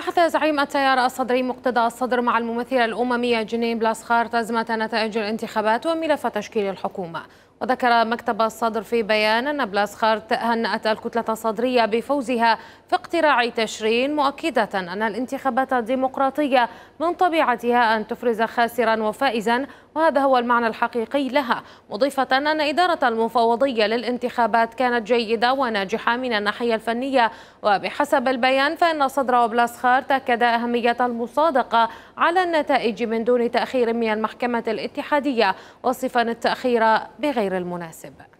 بحث زعيم التيار الصدري مقتدى الصدر مع الممثلة الأممية جنين بلاسخارت أزمة نتائج الانتخابات وملف تشكيل الحكومة وذكر مكتب الصدر في بيان أن بلاسخارت هنأت الكتلة الصدرية بفوزها في اقتراع تشرين مؤكدة أن الانتخابات الديمقراطية من طبيعتها أن تفرز خاسرا وفائزا وهذا هو المعنى الحقيقي لها مضيفة أن إدارة المفوضية للانتخابات كانت جيدة وناجحة من الناحية الفنية وبحسب البيان فإن صدر وبلاسخارت أكد أهمية المصادقة على النتائج من دون تأخير من المحكمة الاتحادية وصفا التأخير بغير غير المناسب